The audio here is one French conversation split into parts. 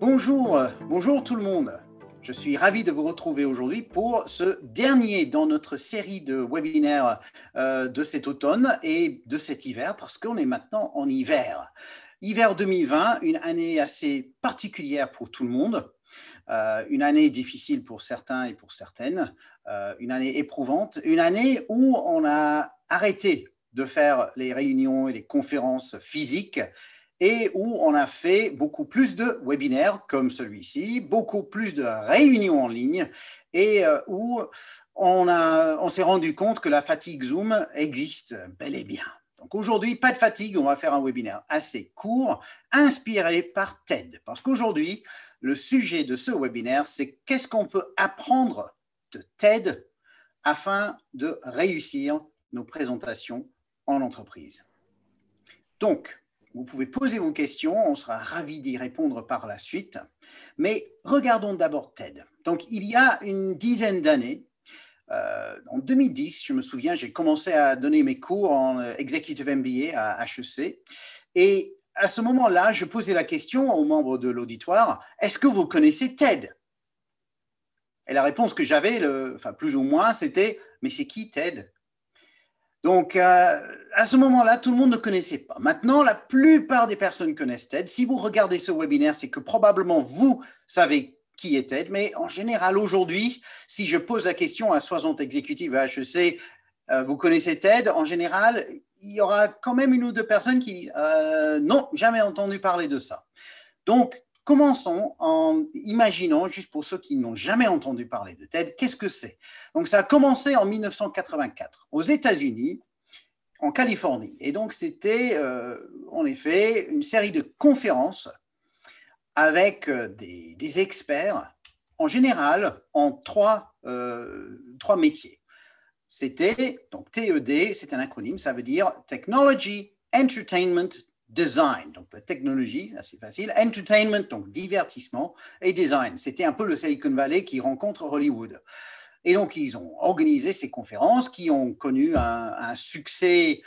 Bonjour, euh, bonjour tout le monde. Je suis ravi de vous retrouver aujourd'hui pour ce dernier dans notre série de webinaires euh, de cet automne et de cet hiver, parce qu'on est maintenant en hiver. Hiver 2020, une année assez particulière pour tout le monde, euh, une année difficile pour certains et pour certaines, une année éprouvante, une année où on a arrêté de faire les réunions et les conférences physiques et où on a fait beaucoup plus de webinaires comme celui-ci, beaucoup plus de réunions en ligne et euh, où on, on s'est rendu compte que la fatigue Zoom existe bel et bien. Donc aujourd'hui, pas de fatigue, on va faire un webinaire assez court, inspiré par TED. Parce qu'aujourd'hui, le sujet de ce webinaire, c'est qu'est-ce qu'on peut apprendre de TED afin de réussir nos présentations en entreprise. Donc, vous pouvez poser vos questions, on sera ravi d'y répondre par la suite. Mais regardons d'abord TED. Donc, il y a une dizaine d'années, euh, en 2010, je me souviens, j'ai commencé à donner mes cours en euh, Executive MBA à HEC. Et à ce moment-là, je posais la question aux membres de l'auditoire, est-ce que vous connaissez TED Et la réponse que j'avais, enfin, plus ou moins, c'était, mais c'est qui TED donc, euh, à ce moment-là, tout le monde ne connaissait pas. Maintenant, la plupart des personnes connaissent TED. Si vous regardez ce webinaire, c'est que probablement vous savez qui est TED. Mais en général, aujourd'hui, si je pose la question à 60 exécutives à HEC, euh, vous connaissez TED En général, il y aura quand même une ou deux personnes qui euh, n'ont jamais entendu parler de ça. Donc, Commençons en imaginant, juste pour ceux qui n'ont jamais entendu parler de TED, qu'est-ce que c'est Donc ça a commencé en 1984 aux États-Unis, en Californie. Et donc c'était euh, en effet une série de conférences avec euh, des, experts, en général en trois, euh, trois métiers. C'était donc TED, c'est un acronyme, ça veut dire Technology, Entertainment, design, donc la technologie, assez facile, entertainment, donc divertissement, et design. C'était un peu le Silicon Valley qui rencontre Hollywood. Et donc, ils ont organisé ces conférences qui ont connu un, un succès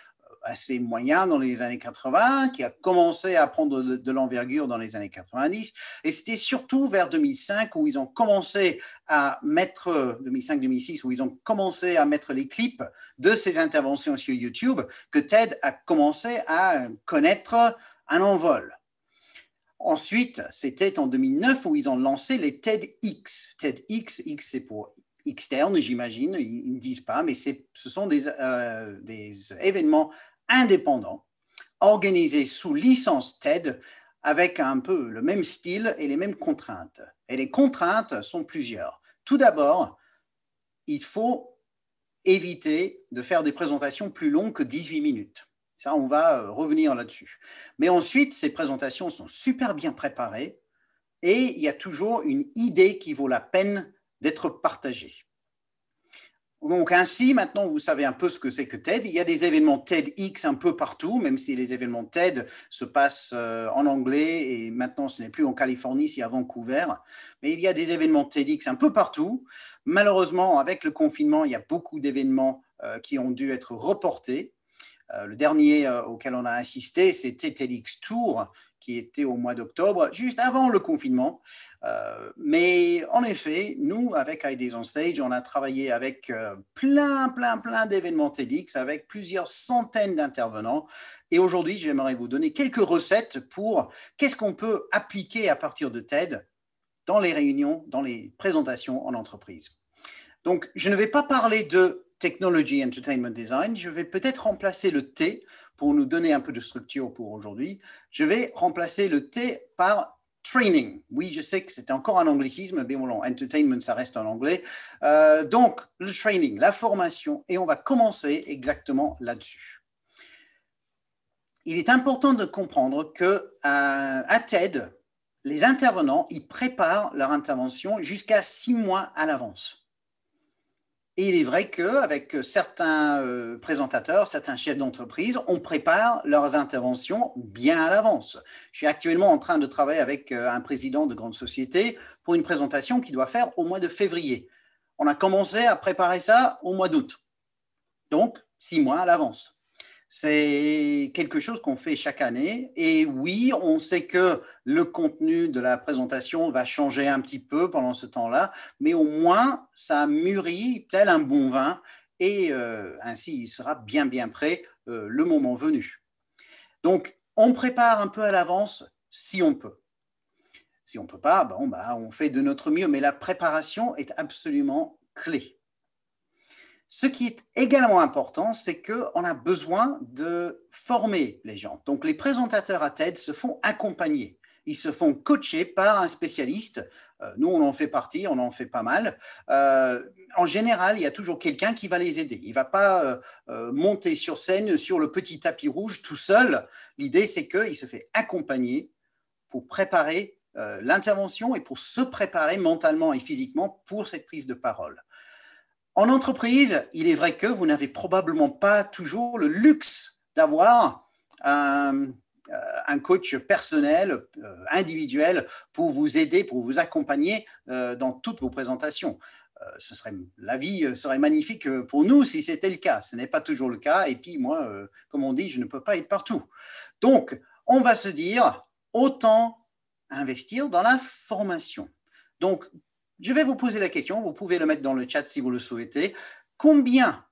assez moyen dans les années 80, qui a commencé à prendre de, l'envergure dans les années 90. Et c'était surtout vers 2005 où ils ont commencé à mettre, 2005-2006, où ils ont commencé à mettre les clips de ces interventions sur YouTube, que TED a commencé à connaître un envol. Ensuite, c'était en 2009 où ils ont lancé les TEDx. TEDx, X c'est pour externe, j'imagine, ils ne disent pas, mais ce sont des, euh, des événements indépendant, organisé sous licence TED avec un peu le même style et les mêmes contraintes. Et les contraintes sont plusieurs. Tout d'abord, il faut éviter de faire des présentations plus longues que 18 minutes. Ça, on va euh, revenir là-dessus. Mais ensuite, ces présentations sont super bien préparées et il y a toujours une idée qui vaut la peine d'être partagée. Donc ainsi, maintenant, vous savez un peu ce que c'est que TED. Il y a des événements TEDx un peu partout, même si les événements TED se passent euh, en anglais et maintenant ce n'est plus en Californie, c'est à Vancouver. Mais il y a des événements TEDx un peu partout. Malheureusement, avec le confinement, il y a beaucoup d'événements euh, qui ont dû être reportés. Euh, le dernier auquel on a assisté, c'était TEDx Tour, qui était au mois d'octobre, juste avant le confinement. Euh, mais en effet, nous, avec Ideas on Stage, on a travaillé avec euh, plein, plein, plein d'événements TEDx, avec plusieurs centaines d'intervenants. Et aujourd'hui, j'aimerais vous donner quelques recettes pour qu'est-ce qu'on peut appliquer à partir de TED dans les réunions, dans les présentations en entreprise. Donc, je ne vais pas parler de Technology Entertainment Design, je vais peut-être remplacer le T pour nous donner un peu de structure pour aujourd'hui, je vais remplacer le T par training. Oui, je sais que c'était encore un anglicisme, mais bon, entertainment, ça reste en anglais. Euh, donc, le training, la formation, et on va commencer exactement là-dessus. Il est important de comprendre que euh, à TED, les intervenants, ils préparent leur intervention jusqu'à six mois à l'avance. Et il est vrai qu'avec certains euh, présentateurs, certains chefs d'entreprise, on prépare leurs interventions bien à l'avance. Je suis actuellement en train de travailler avec euh, un président de grande société pour une présentation qu'il doit faire au mois de février. On a commencé à préparer ça au mois d'août. Donc, six mois à l'avance. C'est quelque chose qu'on fait chaque année. Et oui, on sait que le contenu de la présentation va changer un petit peu pendant ce temps-là, mais au moins, ça mûrit tel un bon vin. Et euh, ainsi, il sera bien, bien prêt euh, le moment venu. Donc, on prépare un peu à l'avance si on peut. Si on ne peut pas, bon, bah, on fait de notre mieux, mais la préparation est absolument clé. Ce qui est également important, c'est qu'on a besoin de former les gens. Donc, les présentateurs à TED se font accompagner. Ils se font coacher par un spécialiste. Euh, nous, on en fait partie, on en fait pas mal. Euh, en général, il y a toujours quelqu'un qui va les aider. Il ne va pas euh, monter sur scène sur le petit tapis rouge tout seul. L'idée, c'est qu'il se fait accompagner pour préparer l'intervention et pour se préparer mentalement et physiquement pour cette prise de parole. En entreprise, il est vrai que vous n'avez probablement pas toujours le luxe d'avoir euh, euh, un, coach personnel, euh, individuel, pour vous aider, pour vous accompagner dans toutes vos présentations. Ce serait, la vie serait magnifique pour nous si c'était le cas. Ce n'est pas toujours le cas. Et puis moi, comme on dit, je ne peux pas être partout. Donc, on va se dire, autant investir dans la formation. Donc, je vais vous poser la question, vous pouvez le mettre dans le chat si vous le souhaitez. Combien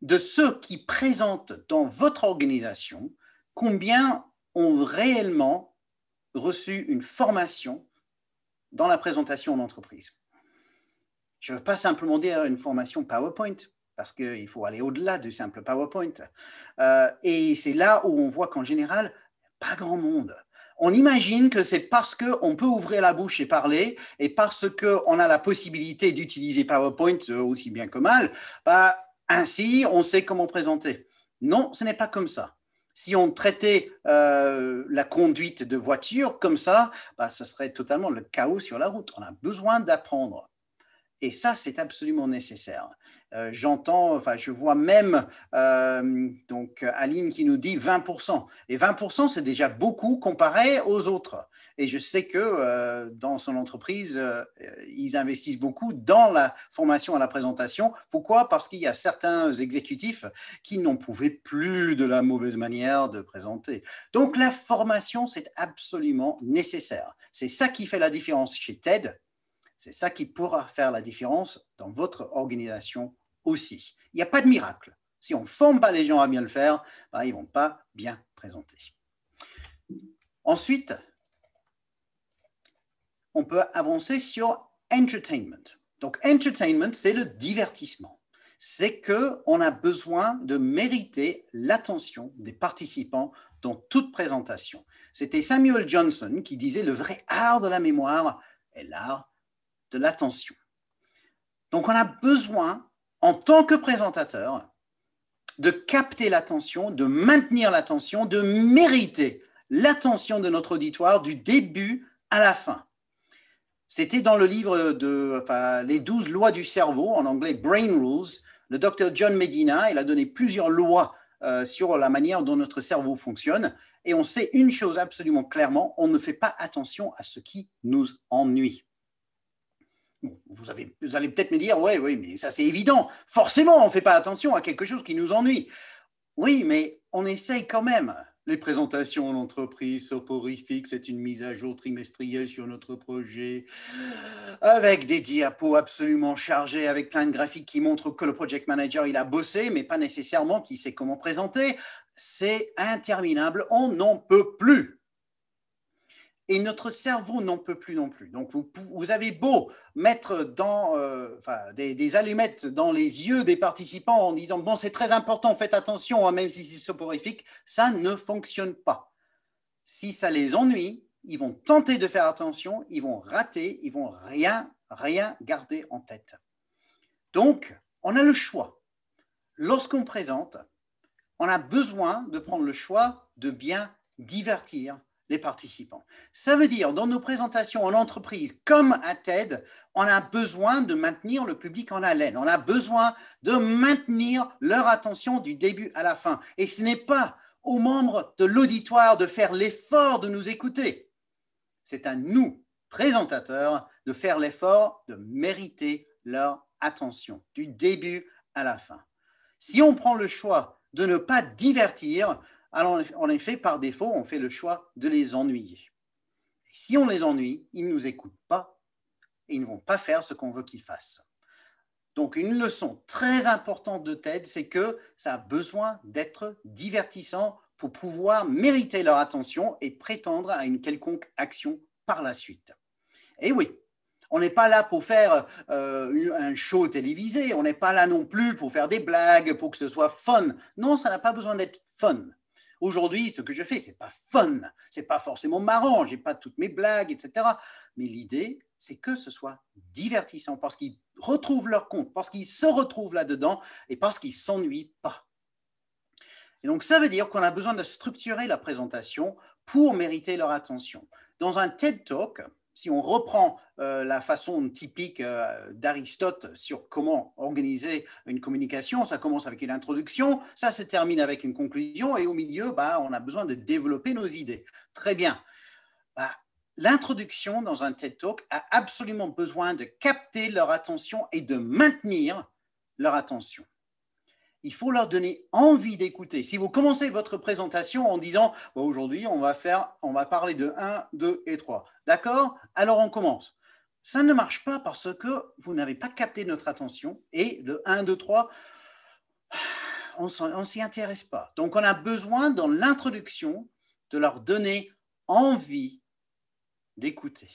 de ceux qui présentent dans votre organisation, combien ont réellement reçu une formation dans la présentation en entreprise Je ne veux pas simplement dire une formation PowerPoint, parce qu'il faut aller au-delà du simple PowerPoint. Euh, et c'est là où on voit qu'en général, pas grand monde on imagine que c'est parce qu'on peut ouvrir la bouche et parler, et parce qu'on a la possibilité d'utiliser PowerPoint euh, aussi bien que mal, bah, ainsi, on sait comment présenter. Non, ce n'est pas comme ça. Si on traitait euh, la conduite de voiture comme ça, ce bah, serait totalement le chaos sur la route. On a besoin d'apprendre. Et ça, c'est absolument nécessaire. Euh, j'entends, enfin, je vois même euh, donc Aline qui nous dit 20%. Et 20%, c'est déjà beaucoup comparé aux autres. Et je sais que euh, dans son entreprise, ils investissent beaucoup dans la formation à la présentation. Pourquoi Parce qu'il y a certains exécutifs qui n'en pouvaient plus de la mauvaise manière de présenter. Donc la formation, c'est absolument nécessaire. C'est ça qui fait la différence chez TED. C'est ça qui pourra faire la différence dans votre organisation aussi. Il n'y a pas de miracle. Si on ne forme pas les gens à bien le faire, ben, ils ne vont pas bien présenter. Ensuite, on peut avancer sur entertainment. Donc, entertainment, c'est le divertissement. C'est que on a besoin de mériter l'attention des participants dans toute présentation. C'était Samuel Johnson qui disait le vrai art de la mémoire est l'art de l'attention. Donc, on a besoin en tant que présentateur, de capter l'attention, de maintenir l'attention, de mériter l'attention de notre auditoire du début à la fin. C'était dans le livre de Les douze lois du cerveau, en anglais Brain Rules. Le docteur John Medina, il a donné plusieurs lois euh, sur la manière dont notre cerveau fonctionne. Et on sait une chose absolument clairement, on ne fait pas attention à ce qui nous ennuie. Vous, allez peut-être me dire, oui, oui, mais ça c'est évident. Forcément, on ne fait pas attention à quelque chose qui nous ennuie. Oui, mais on essaye quand même. Les présentations en entreprise soporifiques, c'est une mise à jour trimestrielle sur notre projet, avec des diapos absolument chargés, avec plein de graphiques qui montrent que le project manager, il a bossé, mais pas nécessairement qu'il sait comment présenter. C'est interminable, on n'en peut plus et notre cerveau n'en peut plus non plus. Donc, vous, avez beau mettre euh, des, allumettes dans les yeux des participants en disant, bon, c'est très important, faites attention, hein, même si c'est soporifique, ça ne fonctionne pas. Si ça les ennuie, ils vont tenter de faire attention, ils vont rater, ils vont rien, rien garder en tête. Donc, on a le choix. Lorsqu'on présente, on a besoin de prendre le choix de bien divertir les participants. Ça veut dire, dans nos présentations en entreprise, comme à TED, on a besoin de maintenir le public en haleine. On a besoin de maintenir leur attention du début à la fin. Et ce n'est pas aux membres de l'auditoire de faire l'effort de nous écouter. C'est à nous, présentateurs, de faire l'effort de mériter leur attention du début à la fin. Si on prend le choix de ne pas divertir, alors, en effet, par défaut, on fait le choix de les ennuyer. si on les ennuie, ils ne nous écoutent pas et ils ne vont pas faire ce qu'on veut qu'ils fassent. Donc, une leçon très importante de TED, c'est que ça a besoin d'être divertissant pour pouvoir mériter leur attention et prétendre à une quelconque action par la suite. Et eh oui, on n'est pas là pour faire euh, un show télévisé, on n'est pas là non plus pour faire des blagues, pour que ce soit fun. Non, ça n'a pas besoin d'être fun. Aujourd'hui, ce que je fais, c'est pas fun, c'est pas forcément marrant, j'ai pas toutes mes blagues, etc. Mais l'idée, c'est que ce soit divertissant parce qu'ils retrouvent leur compte, parce qu'ils se retrouvent là-dedans et parce qu'ils s'ennuient pas. Et donc, ça veut dire qu'on a besoin de structurer la présentation pour mériter leur attention. Dans un TED Talk, si on reprend euh, la façon typique euh, d'Aristote sur comment organiser une communication, ça commence avec une introduction, ça se termine avec une conclusion, et au milieu, bah, on a besoin de développer nos idées. Très bien. Bah, l'introduction dans un TED Talk a absolument besoin de capter leur attention et de maintenir leur attention il faut leur donner envie d'écouter. Si vous commencez votre présentation en disant aujourd'hui, on va faire on va parler de 1, 2 et 3. D'accord Alors on commence. Ça ne marche pas parce que vous n'avez pas capté notre attention et le 1 2 3 on s'y intéresse pas. Donc on a besoin dans l'introduction de leur donner envie d'écouter.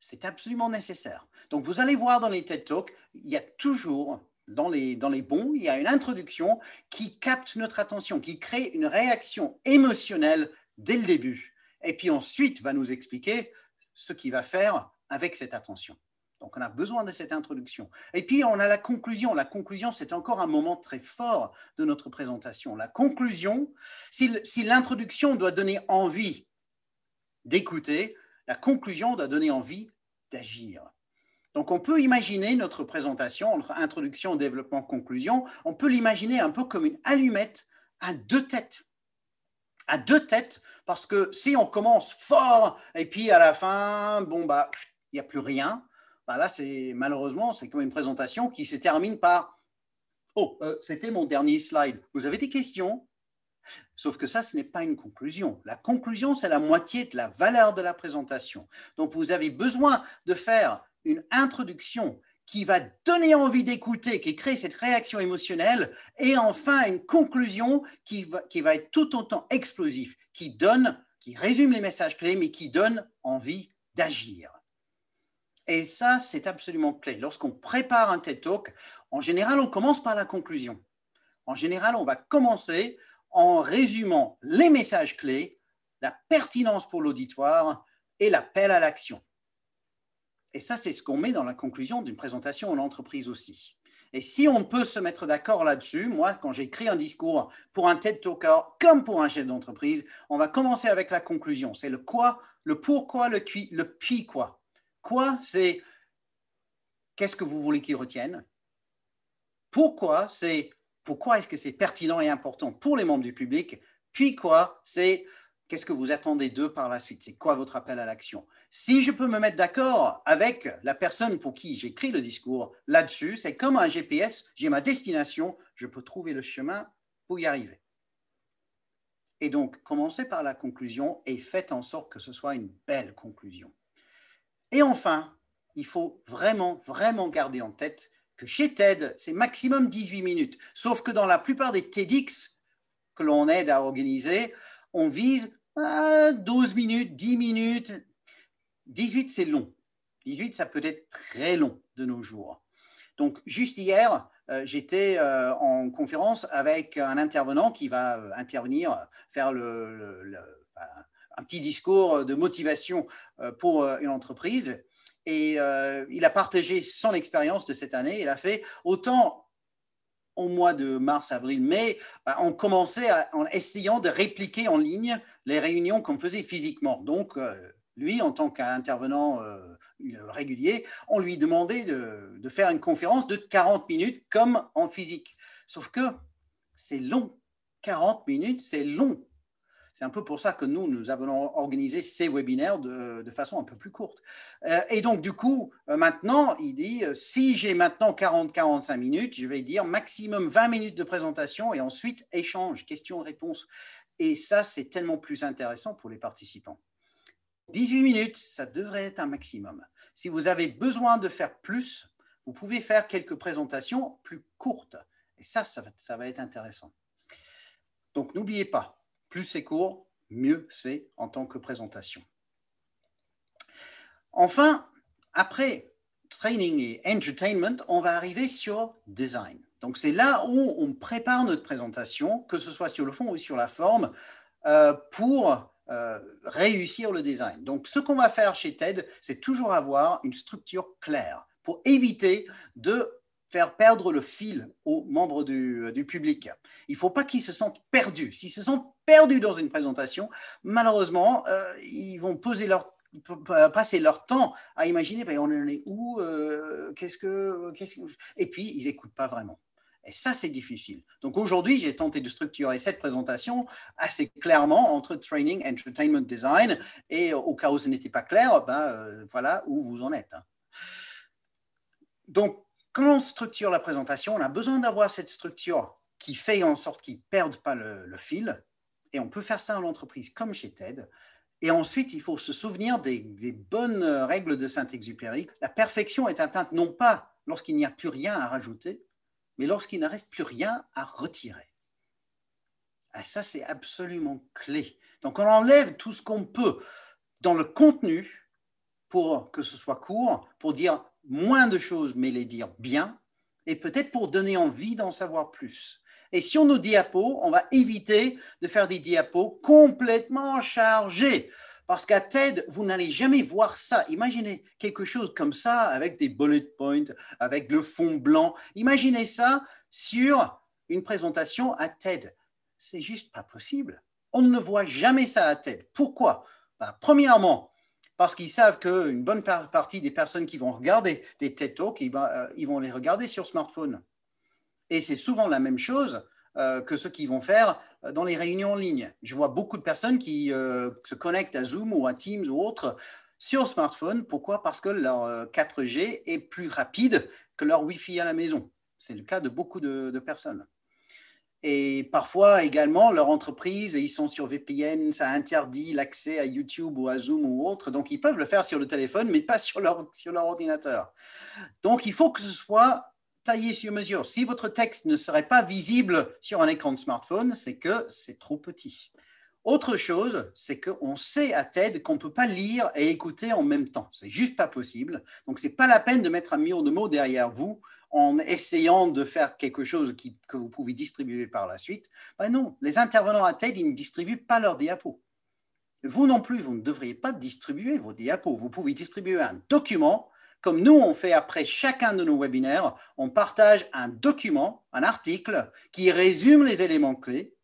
C'est absolument nécessaire. Donc vous allez voir dans les TED Talks, il y a toujours dans les, bons, il y a une introduction qui capte notre attention, qui crée une réaction émotionnelle dès le début, et puis ensuite va nous expliquer ce qu'il va faire avec cette attention. Donc on a besoin de cette introduction. Et puis on a la conclusion. La conclusion, c'est encore un moment très fort de notre présentation. La conclusion, si l'introduction doit donner envie d'écouter, la conclusion doit donner envie d'agir. Donc on peut imaginer notre présentation, notre introduction, développement, conclusion, on peut l'imaginer un peu comme une allumette à deux têtes. À deux têtes, parce que si on commence fort et puis à la fin, bon, bah, il n'y a plus rien, bah, là, c'est malheureusement, c'est comme une présentation qui se termine par Oh, euh, c'était mon dernier slide. Vous avez des questions Sauf que ça, ce n'est pas une conclusion. La conclusion, c'est la moitié de la valeur de la présentation. Donc, vous avez besoin de faire une introduction qui va donner envie d'écouter, qui crée cette réaction émotionnelle, et enfin une conclusion qui va, qui va être tout autant explosif, qui donne, qui résume les messages clés, mais qui donne envie d'agir. Et ça, c'est absolument clé. Lorsqu'on prépare un TED Talk, en général, on commence par la conclusion. En général, on va commencer en résumant les messages clés, la pertinence pour l'auditoire et l'appel à l'action. Et ça, c'est ce qu'on met dans la conclusion d'une présentation en entreprise aussi. Et si on peut se mettre d'accord là-dessus, moi, quand j'écris un discours pour un TED Talker comme pour un chef d'entreprise, on va commencer avec la conclusion. C'est le quoi, le pourquoi, le qui, le puis quoi. Quoi, c'est qu'est-ce que vous voulez qu'ils retiennent Pourquoi, c'est pourquoi est-ce que c'est pertinent et important pour les membres du public Puis quoi, c'est Qu'est-ce que vous attendez d'eux par la suite C'est quoi votre appel à l'action Si je peux me mettre d'accord avec la personne pour qui j'écris le discours là-dessus, c'est comme un GPS, j'ai ma destination, je peux trouver le chemin pour y arriver. Et donc, commencez par la conclusion et faites en sorte que ce soit une belle conclusion. Et enfin, il faut vraiment, vraiment garder en tête que chez TED, c'est maximum 18 minutes. Sauf que dans la plupart des TEDx que l'on aide à organiser, on vise 12 euh, minutes, 10 minutes. 18, c'est long. 18, ça peut être très long de nos jours. Donc, juste hier, euh, j'étais euh, en conférence avec un intervenant qui va intervenir, faire le, un petit discours de motivation pour une entreprise. Et il a partagé son expérience de cette année. Il a fait autant au mois de mars, avril, mai, bah, on commençait en essayant de répliquer en ligne les réunions qu'on faisait physiquement. Donc, euh, lui, en tant qu'intervenant euh, régulier, on lui demandait de, de, faire une conférence de 40 minutes comme en physique. Sauf que c'est long. 40 minutes, c'est long c'est un peu pour ça que nous, nous avons organisé ces webinaires de, façon un peu plus courte. Euh, et donc, du coup, euh, maintenant, il dit, euh, si j'ai maintenant 40-45 minutes, je vais dire maximum 20 minutes de présentation et ensuite échange, questions-réponses. Et ça, c'est tellement plus intéressant pour les participants. 18 minutes, ça devrait être un maximum. Si vous avez besoin de faire plus, vous pouvez faire quelques présentations plus courtes. Et ça, ça va être intéressant. Donc, n'oubliez pas, plus c'est court, mieux c'est en tant que présentation. Enfin, après training et entertainment, on va arriver sur design. Donc c'est là où on prépare notre présentation, que ce soit sur le fond ou sur la forme, euh, pour euh, réussir le design. Donc ce qu'on va faire chez TED, c'est toujours avoir une structure claire pour éviter de faire perdre le fil aux membres du, euh, public. Il ne faut pas qu'ils se sentent perdus. S'ils se sentent perdus dans une présentation, malheureusement, euh, ils vont poser leur passer leur temps à imaginer ben, on en est où euh, qu'est-ce que et puis ils n'écoutent pas vraiment et ça, c'est difficile. Donc aujourd'hui, j'ai tenté de structurer cette présentation assez clairement entre Training, Entertainment Design, et au cas où ce n'était pas clair, ben, voilà où vous en êtes. Donc quand on structure la présentation, on a besoin d'avoir cette structure qui fait en sorte qu'ils ne perdent pas le, fil. Et on peut faire ça en entreprise comme chez TED. Et ensuite, il faut se souvenir des, bonnes règles de Saint-Exupéry. La perfection est atteinte non pas lorsqu'il n'y a plus rien à rajouter, mais lorsqu'il ne reste plus rien à retirer. Ah, ça, c'est absolument clé. Donc, on enlève tout ce qu'on peut dans le contenu pour que ce soit court, pour dire moins de choses, mais les dire bien, et peut-être pour donner envie d'en savoir plus. Et sur nos diapos, on va éviter de faire des diapos complètement chargés. Parce qu'à TED, vous n'allez jamais voir ça. Imaginez quelque chose comme ça avec des bullet points, avec le fond blanc. Imaginez ça sur une présentation à TED. C'est juste pas possible. On ne voit jamais ça à TED. Pourquoi bah, Premièrement, parce qu'ils savent qu'une bonne partie des personnes qui vont regarder des TED Talks, euh, ils, vont les regarder sur smartphone. Et c'est souvent la même chose euh, que ceux qui vont faire euh, dans les réunions en ligne. Je vois beaucoup de personnes qui se connectent à Zoom ou à Teams ou autre sur smartphone. Pourquoi Parce que leur 4G est plus rapide que leur Wi-Fi à la maison. C'est le cas de beaucoup de personnes. Et parfois également, leur entreprise, ils sont sur VPN, ça interdit l'accès à YouTube ou à Zoom ou autre. Donc, ils peuvent le faire sur le téléphone, mais pas sur leur, ordinateur. Donc, il faut que ce soit taillé sur mesure. Si votre texte ne serait pas visible sur un écran de smartphone, c'est que c'est trop petit. Autre chose, c'est qu'on sait à TED qu'on ne peut pas lire et écouter en même temps. C'est juste pas possible. Donc, ce n'est pas la peine de mettre un million de mots derrière vous en essayant de faire quelque chose que vous pouvez distribuer par la suite. Ben non, les intervenants à TED, ils ne distribuent pas leurs diapos. Vous non plus, vous ne devriez pas distribuer vos diapos. Vous pouvez distribuer un document, comme nous, on fait après chacun de nos webinaires, on partage un document, un article qui résume les éléments clés.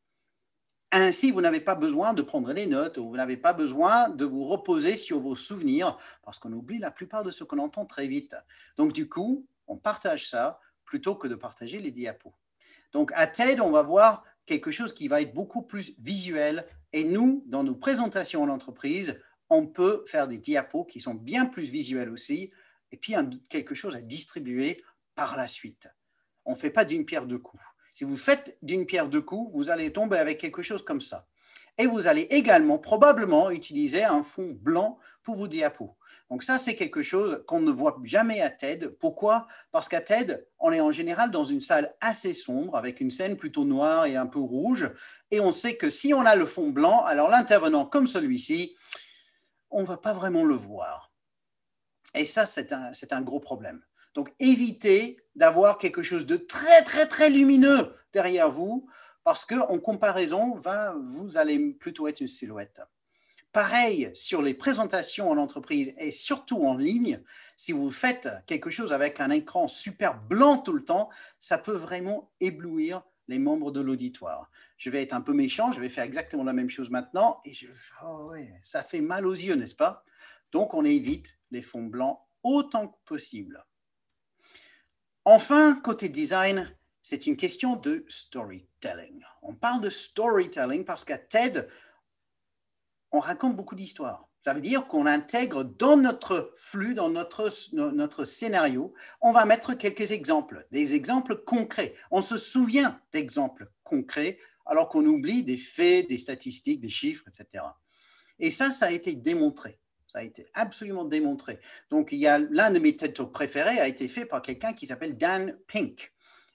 Ainsi, vous n'avez pas besoin de prendre les notes, vous n'avez pas besoin de vous reposer sur vos souvenirs, parce qu'on oublie la plupart de ce qu'on entend très vite. Donc, du coup, on partage ça plutôt que de partager les diapos. Donc à TED, on va voir quelque chose qui va être beaucoup plus visuel. Et nous, dans nos présentations à l'entreprise, on peut faire des diapos qui sont bien plus visuels aussi, et puis quelque chose à distribuer par la suite. On ne fait pas d'une pierre deux coups. Si vous faites d'une pierre deux coups, vous allez tomber avec quelque chose comme ça. Et vous allez également probablement utiliser un fond blanc pour vos diapos. Donc ça, c'est quelque chose qu'on ne voit jamais à TED. Pourquoi Parce qu'à TED, on est en général dans une salle assez sombre, avec une scène plutôt noire et un peu rouge. Et on sait que si on a le fond blanc, alors l'intervenant comme celui-ci, on ne va pas vraiment le voir. Et ça, c'est un, un gros problème. Donc évitez d'avoir quelque chose de très, très, très lumineux derrière vous, parce qu'en comparaison, vous allez plutôt être une silhouette. Pareil sur les présentations en entreprise et surtout en ligne. Si vous faites quelque chose avec un écran super blanc tout le temps, ça peut vraiment éblouir les membres de l'auditoire. Je vais être un peu méchant, je vais faire exactement la même chose maintenant et je... Oh ça fait mal aux yeux, n'est-ce pas Donc on évite les fonds blancs autant que possible. Enfin, côté design, c'est une question de storytelling. On parle de storytelling parce qu'à TED, on raconte beaucoup d'histoires. Ça veut dire qu'on intègre dans notre flux, dans notre, notre scénario, on va mettre quelques exemples, des exemples concrets. On se souvient d'exemples concrets alors qu'on oublie des faits, des statistiques, des chiffres, etc. Et ça, ça a été démontré. Ça a été absolument démontré. Donc, il y a l'un de mes têtes préférés a été fait par quelqu'un qui s'appelle Dan Pink.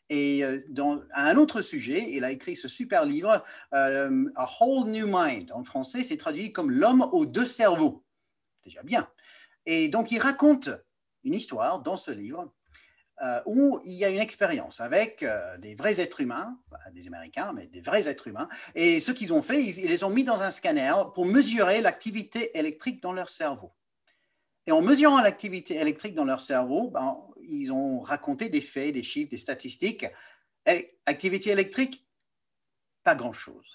Et euh, dans, un autre sujet, il a écrit ce super livre, euh, A Whole New Mind. En français, c'est traduit comme L'homme aux deux cerveaux. Déjà bien. Et donc, il raconte une histoire dans ce livre euh, où il y a une expérience avec des vrais êtres humains, des Américains, mais des vrais êtres humains. Et ce qu'ils ont fait, ils les ont mis dans un scanner pour mesurer l'activité électrique dans leur cerveau. Et en mesurant l'activité électrique dans leur cerveau, ben, ils ont raconté des faits, des chiffres, des statistiques. Activité électrique, pas grand-chose.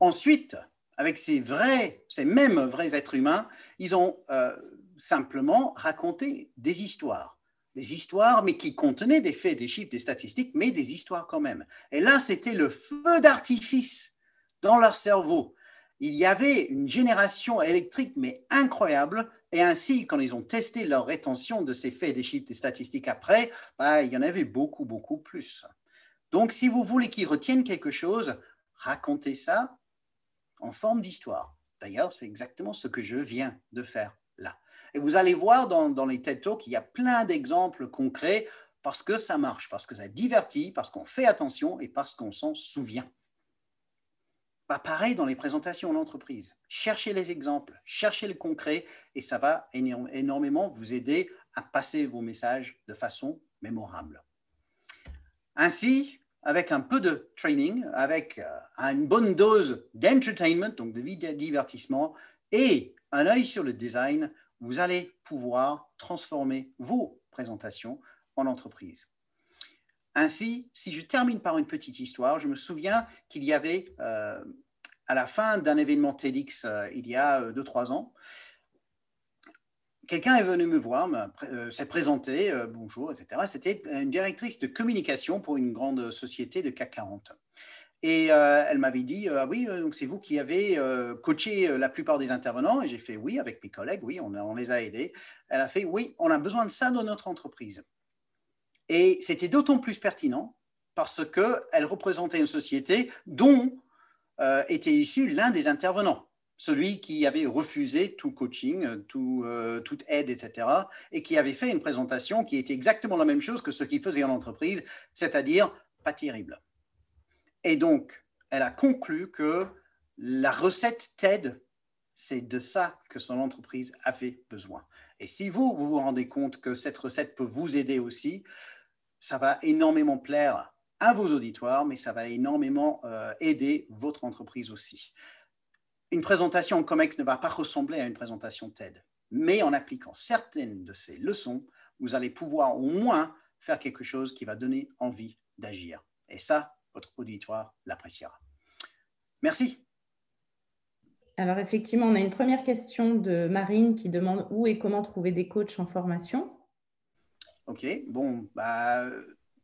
Ensuite, avec ces, vrais, ces mêmes vrais êtres humains, ils ont euh, simplement raconté des histoires. Des histoires, mais qui contenaient des faits, des chiffres, des statistiques, mais des histoires quand même. Et là, c'était le feu d'artifice dans leur cerveau. Il y avait une génération électrique, mais incroyable, et ainsi, quand ils ont testé leur rétention de ces faits, des chiffres, des statistiques après, bah, il y en avait beaucoup, beaucoup plus. Donc, si vous voulez qu'ils retiennent quelque chose, racontez ça en forme d'histoire. D'ailleurs, c'est exactement ce que je viens de faire là. Et vous allez voir dans, dans les TED Talks, il y a plein d'exemples concrets parce que ça marche, parce que ça divertit, parce qu'on fait attention et parce qu'on s'en souvient pareil dans les présentations en entreprise, Cherchez les exemples, cherchez le concret et ça va énormément vous aider à passer vos messages de façon mémorable. Ainsi, avec un peu de training, avec euh, une bonne dose d'entertainment, donc de divertissement, et un œil sur le design, vous allez pouvoir transformer vos présentations en entreprise. Ainsi, si je termine par une petite histoire, je me souviens qu'il y avait, euh, à la fin d'un événement TEDx euh, il y a 2-3 euh, ans, quelqu'un est venu me voir, s'est présenté, bonjour, etc. C'était une directrice de communication pour une grande société de CAC 40. Et elle m'avait dit, ah oui, donc c'est vous qui avez coaché la plupart des intervenants. Et j'ai fait, oui, avec mes collègues, oui, on les a aidés. Elle a fait, oui, on a besoin de ça dans notre entreprise. Et c'était d'autant plus pertinent parce qu'elle représentait une société dont euh, était issu l'un des intervenants, celui qui avait refusé tout coaching, euh, tout, euh, toute aide, etc., et qui avait fait une présentation qui était exactement la même chose que ce qu'il faisait en entreprise, c'est-à-dire pas terrible. Et donc, elle a conclu que la recette TED, c'est de ça que son entreprise avait besoin. Et si vous, vous vous rendez compte que cette recette peut vous aider aussi, ça va énormément plaire à vos auditoires, mais ça va énormément euh, aider votre entreprise aussi. Une présentation COMEX ne va pas ressembler à une présentation TED, mais en appliquant certaines de ces leçons, vous allez pouvoir au moins faire quelque chose qui va donner envie d'agir. Et ça, votre auditoire l'appréciera. Merci. Alors effectivement, on a une première question de Marine qui demande où et comment trouver des coachs en formation. OK, bon, bah,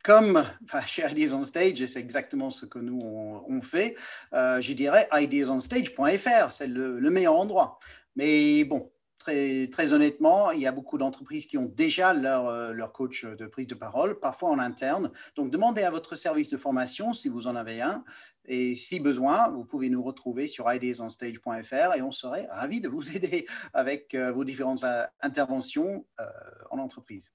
comme bah, chez Ideas on Stage, et c'est exactement ce que nous on, fait, euh, je dirais ideasonstage.fr, c'est le, meilleur endroit. Mais bon, très, honnêtement, il y a beaucoup d'entreprises qui ont déjà leur, euh, leur coach de prise de parole, parfois en interne. Donc demandez à votre service de formation si vous en avez un. Et si besoin, vous pouvez nous retrouver sur ideasonstage.fr et on serait ravis de vous aider avec euh, vos différentes interventions en entreprise.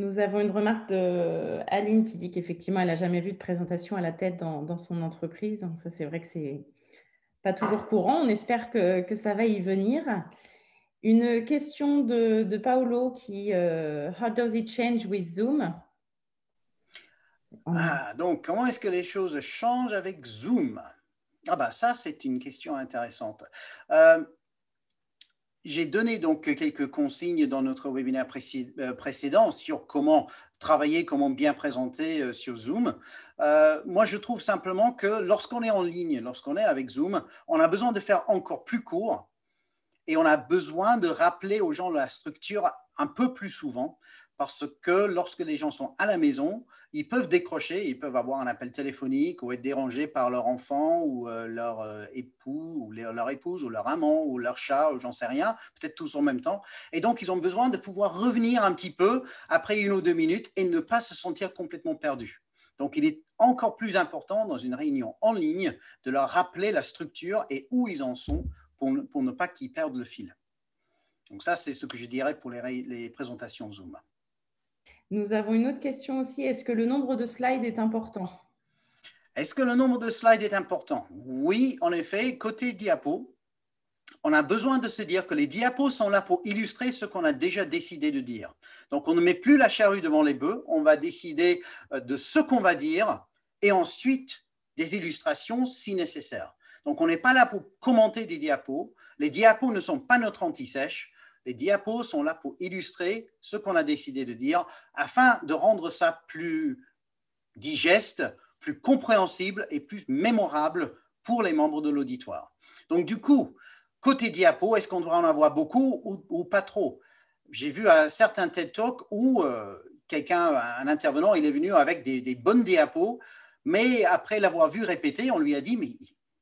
Nous avons une remarque de euh, Aline qui dit qu'effectivement, elle n'a jamais vu de présentation à la tête dans, son entreprise. ça, c'est vrai que c'est pas toujours courant. On espère que, que, ça va y venir. Une question de, Paolo qui euh, How does it change with Zoom ah, Donc, comment est-ce que les choses changent avec Zoom Ah, bah, ben, ça, c'est une question intéressante. Euh, j'ai donné donc quelques consignes dans notre webinaire euh, précédent sur comment travailler, comment bien présenter euh, sur Zoom. Euh, moi, je trouve simplement que lorsqu'on est en ligne, lorsqu'on est avec Zoom, on a besoin de faire encore plus court et on a besoin de rappeler aux gens la structure un peu plus souvent parce que lorsque les gens sont à la maison, ils peuvent décrocher, ils peuvent avoir un appel téléphonique ou être dérangés par leur enfant ou euh, leur euh, époux ou leur épouse ou leur amant ou leur chat ou j'en sais rien, peut-être tous en même temps. Et donc, ils ont besoin de pouvoir revenir un petit peu après une ou deux minutes et ne pas se sentir complètement perdus. Donc, il est encore plus important dans une réunion en ligne de leur rappeler la structure et où ils en sont pour, pour ne pas qu'ils perdent le fil. Donc ça, c'est ce que je dirais pour les, les présentations Zoom. Nous avons une autre question aussi. Est-ce que le nombre de slides est important Est-ce que le nombre de slides est important Oui, en effet, côté diapo, on a besoin de se dire que les diapos sont là pour illustrer ce qu'on a déjà décidé de dire. Donc, on ne met plus la charrue devant les bœufs, on va décider euh, de ce qu'on va dire et ensuite des illustrations si nécessaire. Donc, on n'est pas là pour commenter des diapos. Les diapos ne sont pas notre anti-sèche. Les diapos sont là pour illustrer ce qu'on a décidé de dire afin de rendre ça plus digeste, plus compréhensible et plus mémorable pour les membres de l'auditoire. Donc du coup, côté diapo, est-ce qu'on doit en avoir beaucoup ou, pas trop J'ai vu un certain TED Talk où euh, quelqu'un, un intervenant, il est venu avec des, bonnes diapos, mais après l'avoir vu répéter, on lui a dit, mais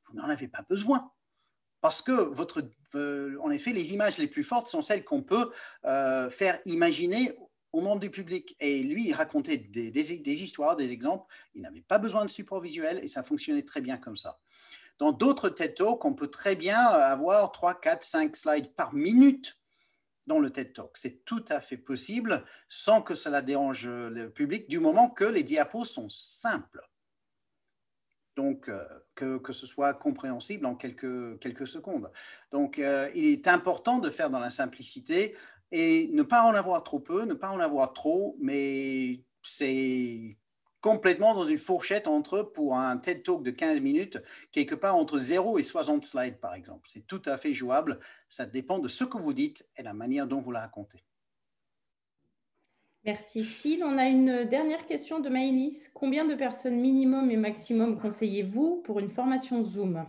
vous n'en avez pas besoin, parce que votre en effet, les images les plus fortes sont celles qu'on peut euh, faire imaginer au monde du public. Et lui, il des, des histoires, des exemples. Il n'avait pas besoin de support visuel et ça fonctionnait très bien comme ça. Dans d'autres TED Talks, on peut très bien avoir 3, 4, 5 slides par minute dans le TED Talk. C'est tout à fait possible sans que cela dérange le public, du moment que les diapos sont simples donc euh, que, ce soit compréhensible en quelques, quelques secondes. Donc euh, il est important de faire dans la simplicité et ne pas en avoir trop peu, ne pas en avoir trop, mais c'est complètement dans une fourchette entre pour un TED Talk de 15 minutes, quelque part entre 0 et 60 slides par exemple. C'est tout à fait jouable, ça dépend de ce que vous dites et la manière dont vous la racontez. Merci Phil. On a une dernière question de Maïlis. Combien de personnes minimum et maximum conseillez-vous pour une formation Zoom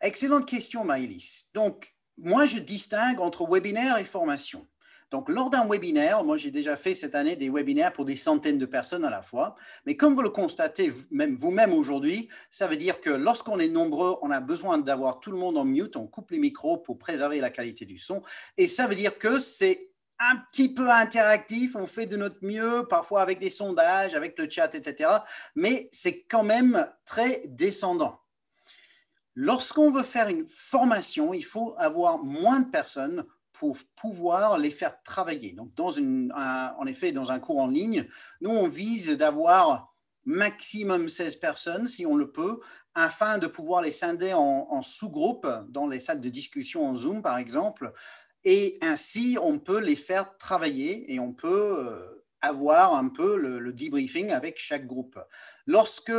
Excellente question Maïlis. Donc, moi, je distingue entre webinaire et formation. Donc, lors d'un webinaire, moi j'ai déjà fait cette année des webinaires pour des centaines de personnes à la fois, mais comme vous le constatez même vous-même aujourd'hui, ça veut dire que lorsqu'on est nombreux, on a besoin d'avoir tout le monde en mute, on coupe les micros pour préserver la qualité du son, et ça veut dire que c'est un petit peu interactif, on fait de notre mieux, parfois avec des sondages, avec le chat, etc. Mais c'est quand même très descendant. Lorsqu'on veut faire une formation, il faut avoir moins de personnes pour pouvoir les faire travailler. Donc, dans une, en effet, dans un cours en ligne, nous, on vise d'avoir maximum 16 personnes, si on le peut, afin de pouvoir les scinder en, en sous-groupes dans les salles de discussion en Zoom, par exemple, et ainsi, on peut les faire travailler et on peut euh, avoir un peu le, debriefing avec chaque groupe. Lorsque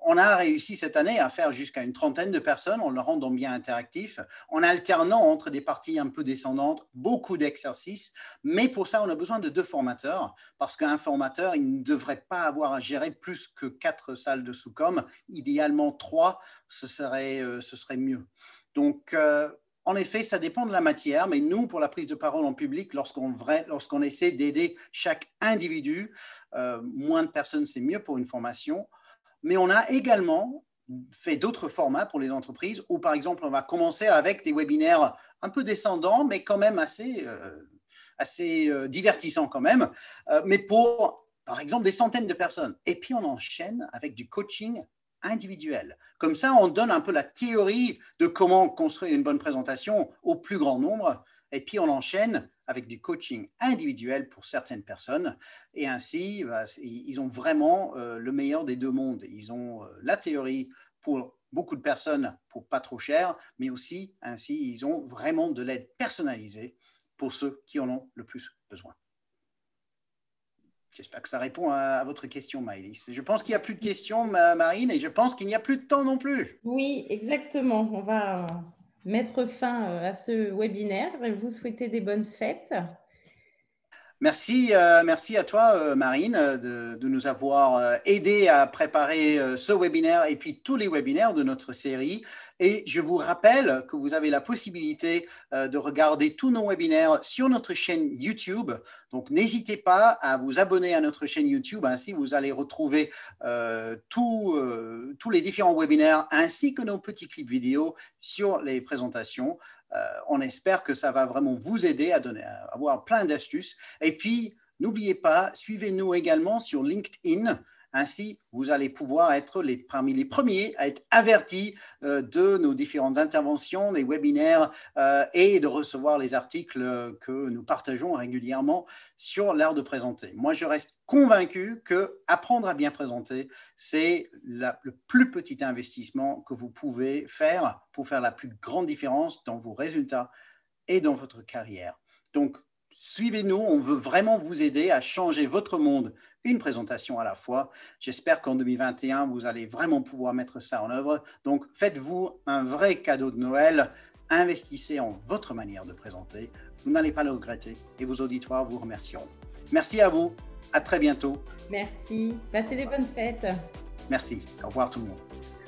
on a réussi cette année à faire jusqu'à une trentaine de personnes en le rendant bien interactif, en alternant entre des parties un peu descendantes, beaucoup d'exercices. Mais pour ça, on a besoin de deux formateurs, parce qu'un formateur, il ne devrait pas avoir à gérer plus que quatre salles de sous-com. Idéalement, trois, ce serait, euh, ce serait mieux. Donc, euh, en effet, ça dépend de la matière, mais nous, pour la prise de parole en public, lorsqu'on essaie d'aider chaque individu, euh, moins de personnes, c'est mieux pour une formation. Mais on a également fait d'autres formats pour les entreprises où, par exemple, on va commencer avec des webinaires un peu descendants, mais quand même assez, euh, euh, divertissants quand même, mais pour, par exemple, des centaines de personnes. Et puis, on enchaîne avec du coaching comme ça, on donne un peu la théorie de comment construire une bonne présentation au plus grand nombre, et puis on enchaîne avec du coaching individuel pour certaines personnes, et ainsi, bah, ils ont vraiment euh, le meilleur des deux mondes. Ils ont euh, la théorie pour beaucoup de personnes pour pas trop cher, mais aussi, ainsi, ils ont vraiment de l'aide personnalisée pour ceux qui en ont le plus besoin. J'espère que ça répond à, votre question, Maëlys. Je pense qu'il n'y a plus de questions, Marine, et je pense qu'il n'y a plus de temps non plus. Oui, exactement. On va euh, mettre fin euh, à ce webinaire. Vous souhaitez des bonnes fêtes. Euh, merci, à toi, euh, Marine, euh, de, nous avoir aidé à préparer ce webinaire et puis tous les webinaires de notre série. Et je vous rappelle que vous avez la possibilité de regarder tous nos webinaires sur notre chaîne YouTube. Donc, n'hésitez pas à vous abonner à notre chaîne YouTube. Ainsi, vous allez retrouver tous les différents webinaires ainsi que nos petits clips vidéo sur les présentations. Euh, on espère que ça va vraiment vous aider à, avoir plein d'astuces. Et puis, n'oubliez pas, suivez-nous également sur LinkedIn. Ainsi, vous allez pouvoir être parmi les premiers à être avertis euh, de nos différentes interventions, des webinaires euh, et de recevoir les articles que nous partageons régulièrement sur l'art de présenter. Moi, je reste convaincu que apprendre à bien présenter, c'est le plus petit investissement que vous pouvez faire pour faire la plus grande différence dans vos résultats et dans votre carrière. Donc, suivez-nous, on veut vraiment vous aider à changer votre monde une présentation à la fois. J'espère qu'en 2021, vous allez vraiment pouvoir mettre ça en œuvre. Donc, faites-vous un vrai cadeau de Noël. Investissez en votre manière de présenter. Vous n'allez pas le regretter et vos auditoires vous remercieront. Merci à vous. À très bientôt. Merci. Passez des bonnes fêtes. Merci. Au revoir tout le monde.